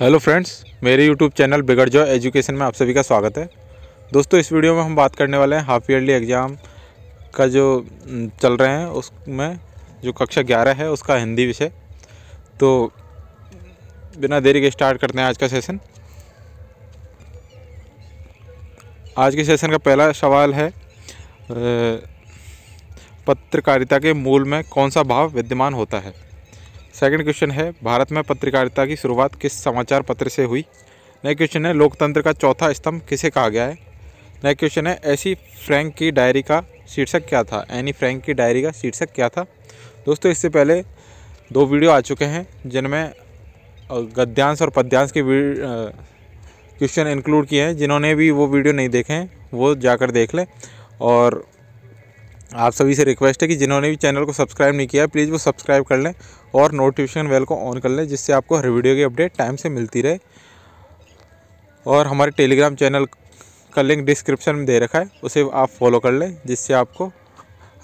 hello friends मेरे YouTube channel बिगड़ जाओ एजुकेशन में आप सभी का स्वागत है दोस्तों इस वीडियो में हम बात करने वाले हैं हाफ़ ईयरली एग्ज़ाम का जो चल रहे हैं उसमें जो कक्षा ग्यारह है उसका हिंदी विषय तो बिना देरी के स्टार्ट करते हैं आज का सेशन आज के सेशन का पहला सवाल है पत्रकारिता के मूल में कौन सा भाव विद्यमान होता है सेकंड क्वेश्चन है भारत में पत्रकारिता की शुरुआत किस समाचार पत्र से हुई नेक्स्ट क्वेश्चन है लोकतंत्र का चौथा स्तंभ किसे कहा गया है नेक्स्ट क्वेश्चन है ऐसी फ्रैंक की डायरी का शीर्षक क्या था एनी फ्रैंक की डायरी का शीर्षक क्या था दोस्तों इससे पहले दो वीडियो आ चुके हैं जिनमें गद्यांश और पद्यांश के क्वेश्चन इंक्लूड किए हैं जिन्होंने भी वो वीडियो नहीं देखे हैं वो जाकर देख लें और आप सभी से रिक्वेस्ट है कि जिन्होंने भी चैनल को सब्सक्राइब नहीं किया प्लीज़ वो सब्सक्राइब कर लें और नोटिफिकेशन बेल को ऑन कर लें जिससे आपको हर वीडियो की अपडेट टाइम से मिलती रहे और हमारे टेलीग्राम चैनल का लिंक डिस्क्रिप्शन में दे रखा है उसे आप फॉलो कर लें जिससे आपको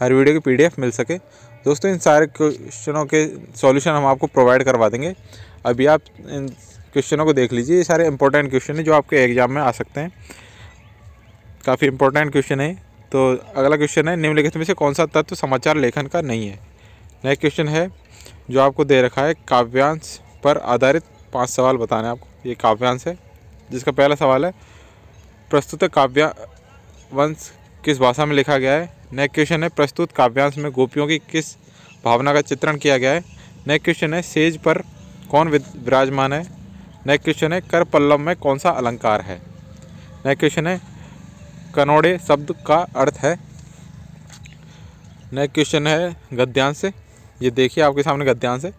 हर वीडियो की पीडीएफ मिल सके दोस्तों इन सारे क्वेश्चनों के सॉल्यूशन हम आपको प्रोवाइड करवा देंगे अभी आप इन क्वेश्चनों को देख लीजिए ये सारे इंपॉर्टेंट क्वेश्चन हैं जो आपके एग्ज़ाम में आ सकते हैं काफ़ी इंपॉर्टेंट क्वेश्चन है तो अगला क्वेश्चन है निम्नलिखित में से कौन सा तत्व समाचार लेखन का नहीं है नेक्स्ट क्वेश्चन है जो आपको दे रखा है काव्यांश पर आधारित पांच सवाल बताना है आपको ये काव्यांश है जिसका पहला सवाल है प्रस्तुत काव्या वंश किस भाषा में लिखा गया है नेक्स्ट क्वेश्चन है प्रस्तुत काव्यांश में गोपियों की किस भावना का चित्रण किया गया है नेक्स्ट क्वेश्चन है सेज पर कौन विराजमान है नेक्स्ट क्वेश्चन है कर पल्लव में कौन सा अलंकार है नेक्स्ट क्वेश्चन है कनोड़े शब्द का अर्थ है नेक्स्ट क्वेश्चन है गद्यांश से ये देखिए आपके सामने गद्यांश है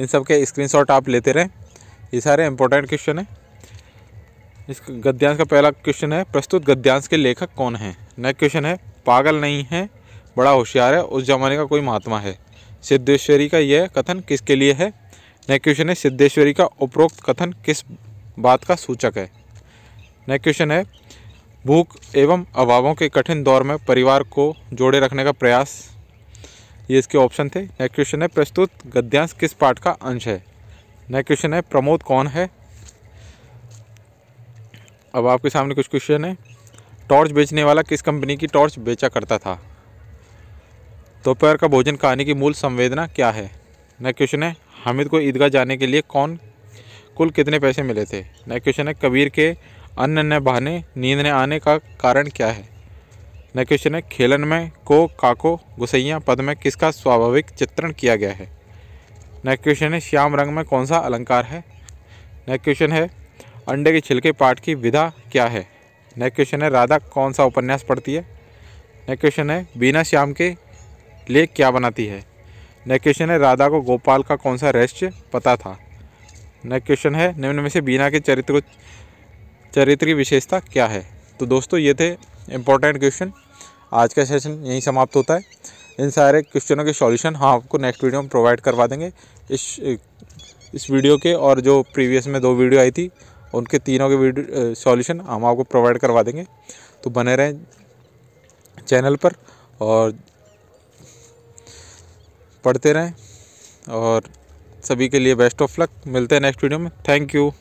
इन सब के स्क्रीन आप लेते रहें ये सारे इंपॉर्टेंट क्वेश्चन है इस गद्यांश का पहला क्वेश्चन है प्रस्तुत गद्यांश के लेखक कौन हैं नेक्स्ट क्वेश्चन है पागल नहीं है बड़ा होशियार है उस जमाने का कोई महात्मा है सिद्धेश्वरी का यह कथन किसके लिए है नेक्स्ट क्वेश्चन है सिद्धेश्वरी का उपरोक्त कथन किस बात का सूचक है नेक्स्ट क्वेश्चन है भूख एवं अभावों के कठिन दौर में परिवार को जोड़े रखने का प्रयास ये इसके ऑप्शन थे नेक्स्ट क्वेश्चन है प्रस्तुत गद्यांश किस पाठ का अंश है नेक्स्ट क्वेश्चन है प्रमोद कौन है अब आपके सामने कुछ क्वेश्चन है टॉर्च बेचने वाला किस कंपनी की टॉर्च बेचा करता था दोपहर तो का भोजन कहानी की मूल संवेदना क्या है नेक्स्ट क्वेश्चन है हामिद को ईदगाह जाने के लिए कौन कुल कितने पैसे मिले थे नेक्स्ट क्वेश्चन है कबीर के अन्य न बहाने नींद न आने का कारण क्या है न क्वेश्चन है खेलन में को काको गुसैया पद में किसका स्वाभाविक चित्रण किया गया है न क्वेश्चन है श्याम रंग में कौन सा अलंकार है न क्वेश्चन है अंडे के छिलके पाठ की विधा क्या है न क्वेश्चन है राधा कौन सा उपन्यास पढ़ती है न क्वेश्चन है बीना श्याम के लिए क्या बनाती है न क्वेश्चन है राधा को गोपाल का कौन सा रहस्य पता था न क्वेश्चन है निम्न में से बीना के चरित्र को चरित्र की विशेषता क्या है तो दोस्तों ये थे इम्पोर्टेंट क्वेश्चन आज का सेशन यहीं समाप्त होता है इन सारे क्वेश्चनों के सॉल्यूशन हम आपको नेक्स्ट वीडियो में प्रोवाइड करवा देंगे इस इस वीडियो के और जो प्रीवियस में दो वीडियो आई थी उनके तीनों के वीडियो सॉल्यूशन हम आपको प्रोवाइड करवा देंगे तो बने रहें चैनल पर और पढ़ते रहें और सभी के लिए बेस्ट ऑफ लक मिलते हैं नेक्स्ट वीडियो में थैंक यू